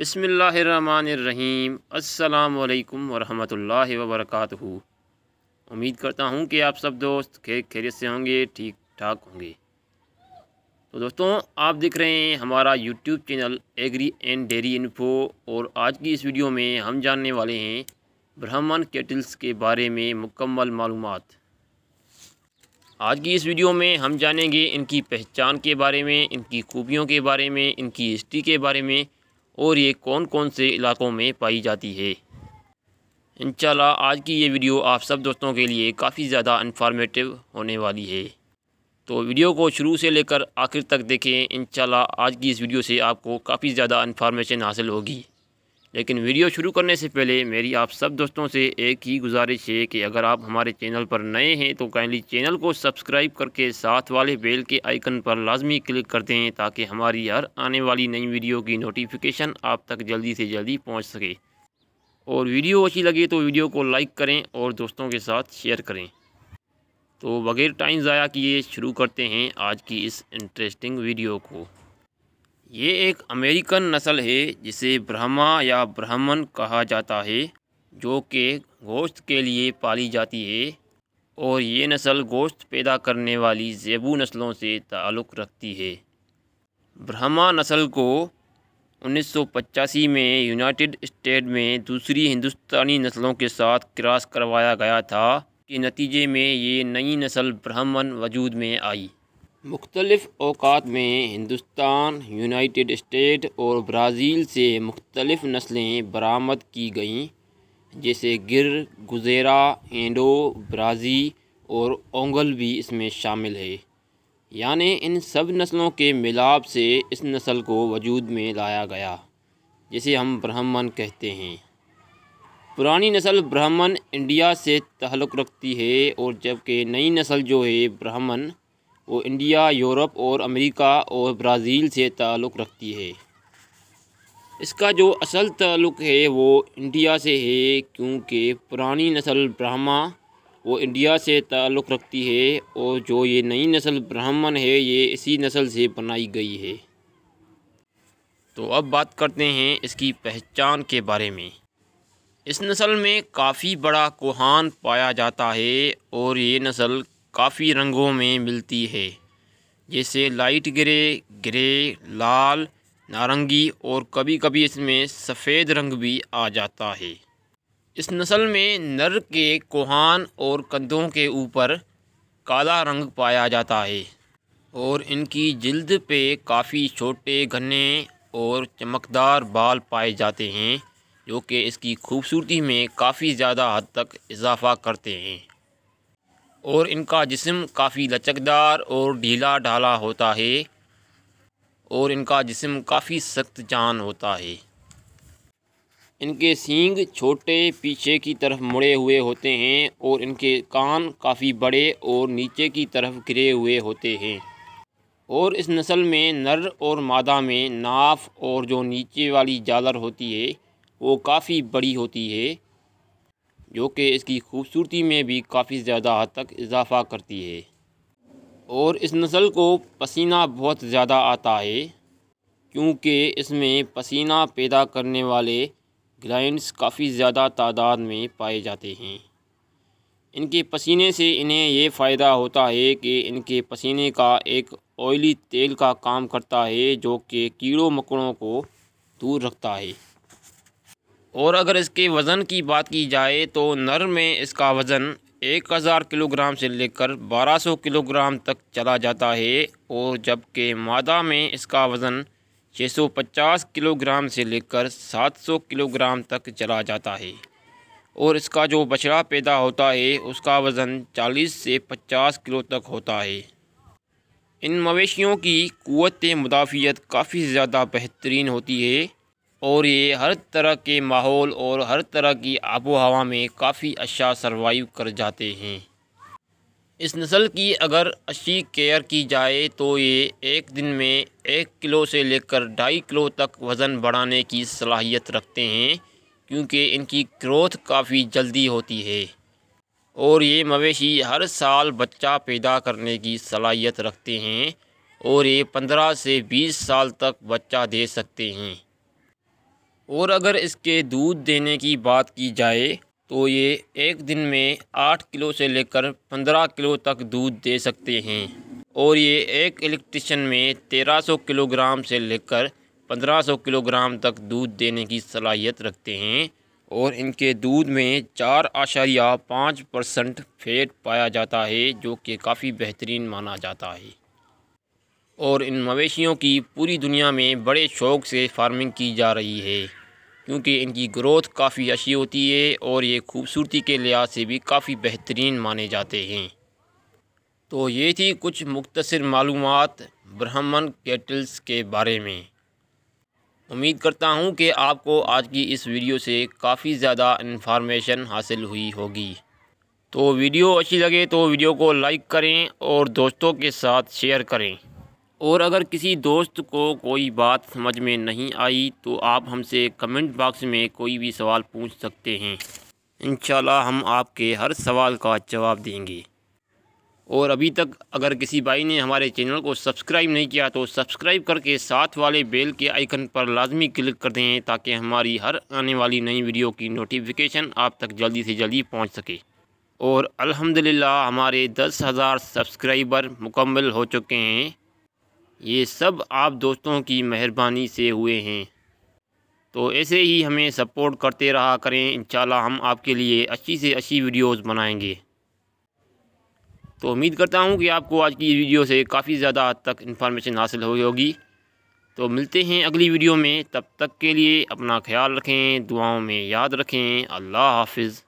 बसमीम् अल्लाम वरहमल वबरक उम्मीद करता हूँ कि आप सब दोस्त खेर खैरियत से होंगे ठीक ठाक होंगे तो दोस्तों आप देख रहे हैं हमारा YouTube channel Agri and Dairy Info और आज की इस वीडियो में हम जानने वाले हैं ब्राह्मण केटल्स के बारे में मुकम्मल मालूम आज की इस वीडियो में हम जानेंगे इनकी पहचान के बारे में इनकी खूबियों के बारे में इनकी हिस्ट्री के बारे में और ये कौन कौन से इलाकों में पाई जाती है इंशाल्लाह आज की ये वीडियो आप सब दोस्तों के लिए काफ़ी ज़्यादा इन्फॉर्मेटिव होने वाली है तो वीडियो को शुरू से लेकर आखिर तक देखें इंशाल्लाह आज की इस वीडियो से आपको काफ़ी ज़्यादा इन्फॉर्मेशन हासिल होगी लेकिन वीडियो शुरू करने से पहले मेरी आप सब दोस्तों से एक ही गुजारिश है कि अगर आप हमारे चैनल पर नए हैं तो काइंडली चैनल को सब्सक्राइब करके साथ वाले बेल के आइकन पर लाजमी क्लिक कर दें ताकि हमारी हर आने वाली नई वीडियो की नोटिफिकेशन आप तक जल्दी से जल्दी पहुँच सके और वीडियो अच्छी लगे तो वीडियो को लाइक करें और दोस्तों के साथ शेयर करें तो बगैर टाइम ज़ाया किए शुरू करते हैं आज की इस इंटरेस्टिंग वीडियो को ये एक अमेरिकन नस्ल है जिसे ब्रह्मा या ब्राह्मण कहा जाता है जो कि गोश्त के लिए पाली जाती है और ये नस्ल गोश्त पैदा करने वाली ज़ेबू नस्लों से ताल्लुक़ रखती है ब्रह्मा नस्ल को 1985 में यूनाइटेड स्टेट में दूसरी हिंदुस्तानी नस्लों के साथ क्रॉस करवाया गया था के नतीजे में ये नई नस्ल ब्राह्मण वजूद में आई मुख्तलफ़ अवकात में हिंदुस्तान यूनाइटेड स्टेट और ब्राज़ील से मुख्तलफ़ नस्लें बरामद की गईं जैसे गिर गुजेरा एंडो ब्राज़ी और ओंगल भी इसमें शामिल है यानि इन सब नस्लों के मिलाप से इस नस्ल को वजूद में लाया गया जिसे हम ब्राह्मण कहते हैं पुरानी नस्ल ब्राह्मण इंडिया से तहलुक़ रखती है और जबकि नई नस्ल जो है ब्राह्मण वो इंडिया यूरोप और अमेरिका और ब्राज़ील से ताल्लुक़ रखती है इसका जो असल ताल्लुक़ है वो इंडिया से है क्योंकि पुरानी नस्ल ब्राह्मा वो इंडिया से ताल्लुक़ रखती है और जो ये नई नस्ल ब्राह्मण है ये इसी नस्ल से बनाई गई है तो अब बात करते हैं इसकी पहचान के बारे में इस नस्ल में काफ़ी बड़ा कोहान पाया जाता है और ये नस्ल काफ़ी रंगों में मिलती है जैसे लाइट ग्रे ग्रे लाल नारंगी और कभी कभी इसमें सफ़ेद रंग भी आ जाता है इस नस्ल में नर के कोहान और कंधों के ऊपर काला रंग पाया जाता है और इनकी जिल्द पे काफ़ी छोटे घने और चमकदार बाल पाए जाते हैं जो कि इसकी खूबसूरती में काफ़ी ज़्यादा हद तक इजाफ़ा करते हैं और इनका जिसम काफ़ी लचकदार और ढीला ढाला होता है और इनका जिसम काफ़ी सख्त जान होता है इनके सींग छोटे पीछे की तरफ मुड़े हुए होते हैं और इनके कान काफ़ी बड़े और नीचे की तरफ गिरे हुए होते हैं और इस नस्ल में नर और मादा में नाफ और जो नीचे वाली जालर होती है वो काफ़ी बड़ी होती है जो कि इसकी खूबसूरती में भी काफ़ी ज़्यादा हद तक इजाफा करती है और इस नस्ल को पसीना बहुत ज़्यादा आता है क्योंकि इसमें पसीना पैदा करने वाले ग्लाइंड्स काफ़ी ज़्यादा तादाद में पाए जाते हैं इनके पसीने से इन्हें यह फ़ायदा होता है कि इनके पसीने का एक ऑयली तेल का काम करता है जो कि कीड़ों मकड़ों को दूर रखता है और अगर इसके वज़न की बात की जाए तो नर में इसका वज़न एक हज़ार किलोग्राम से लेकर बारह सौ किलोग्राम तक चला जाता है और जबकि मादा में इसका वज़न छः सौ पचास किलोग्राम से लेकर सात सौ किलोग्राम तक चला जाता है और इसका जो बछड़ा पैदा होता है उसका वज़न चालीस से पचास किलो तक होता है इन मवेशियों की क़वत मुदाफ़ियत काफ़ी ज़्यादा बेहतरीन होती है और ये हर तरह के माहौल और हर तरह की आबो हवा में काफ़ी अच्छा सर्वाइव कर जाते हैं इस नस्ल की अगर अच्छी केयर की जाए तो ये एक दिन में एक किलो से लेकर ढाई किलो तक वज़न बढ़ाने की सलाहियत रखते हैं क्योंकि इनकी ग्रोथ काफ़ी जल्दी होती है और ये मवेशी हर साल बच्चा पैदा करने की सलाहियत रखते हैं और ये पंद्रह से बीस साल तक बच्चा दे सकते हैं और अगर इसके दूध देने की बात की जाए तो ये एक दिन में आठ किलो से लेकर पंद्रह किलो तक दूध दे सकते हैं और ये एक इलेक्ट्रिशन में तेरह सौ किलोग्राम से लेकर पंद्रह सौ किलोग्राम तक दूध देने की सलाहियत रखते हैं और इनके दूध में चार आशारिया पाँच परसेंट फेट पाया जाता है जो कि काफ़ी बेहतरीन माना जाता है और इन मवेशियों की पूरी दुनिया में बड़े शौक़ से फार्मिंग की जा रही है क्योंकि इनकी ग्रोथ काफ़ी अच्छी होती है और ये खूबसूरती के लिहाज से भी काफ़ी बेहतरीन माने जाते हैं तो ये थी कुछ मुख्तर मालूम ब्राह्मण कैटल्स के बारे में उम्मीद करता हूँ कि आपको आज की इस वीडियो से काफ़ी ज़्यादा इन्फॉर्मेशन हासिल हुई होगी तो वीडियो अच्छी लगे तो वीडियो को लाइक करें और दोस्तों के साथ शेयर करें और अगर किसी दोस्त को कोई बात समझ में नहीं आई तो आप हमसे कमेंट बॉक्स में कोई भी सवाल पूछ सकते हैं इन हम आपके हर सवाल का जवाब देंगे और अभी तक अगर किसी भाई ने हमारे चैनल को सब्सक्राइब नहीं किया तो सब्सक्राइब करके साथ वाले बेल के आइकन पर लाजमी क्लिक कर दें ताकि हमारी हर आने वाली नई वीडियो की नोटिफिकेशन आप तक जल्दी से जल्दी पहुंच सके और अल्हम्दुलिल्लाह हमारे दस हज़ार सब्सक्राइबर मुकम्मल हो चुके हैं ये सब आप दोस्तों की मेहरबानी से हुए हैं तो ऐसे ही हमें सपोर्ट करते रहा करें इंशाल्लाह हम आपके लिए अच्छी से अच्छी वीडियोस बनाएंगे तो उम्मीद करता हूँ कि आपको आज की वीडियो से काफ़ी ज़्यादा हद तक इन्फॉर्मेशन हासिल हुई होगी तो मिलते हैं अगली वीडियो में तब तक के लिए अपना ख्याल रखें दुआओं में याद रखें अल्लाह हाफिज़